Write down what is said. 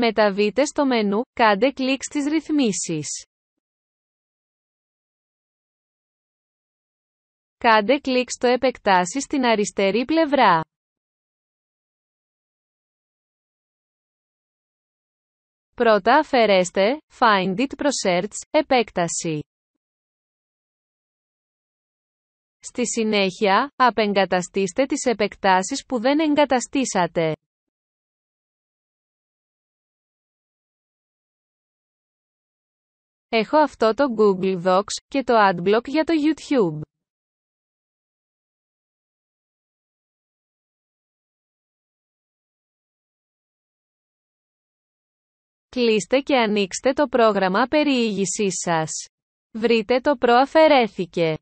Μεταβείτε στο μενού, κάντε κλικ στις ρυθμίσεις. Κάντε κλικ στο επεκτάσεις στην αριστερή πλευρά. Πρώτα αφαιρέστε, Find it Search, επέκταση. Στη συνέχεια, απεγκαταστήστε τις επεκτάσεις που δεν εγκαταστήσατε. Έχω αυτό το Google Docs και το Adblock για το YouTube. Κλείστε και ανοίξτε το πρόγραμμα περιήγησής σας. Βρείτε το προαφαιρέθηκε.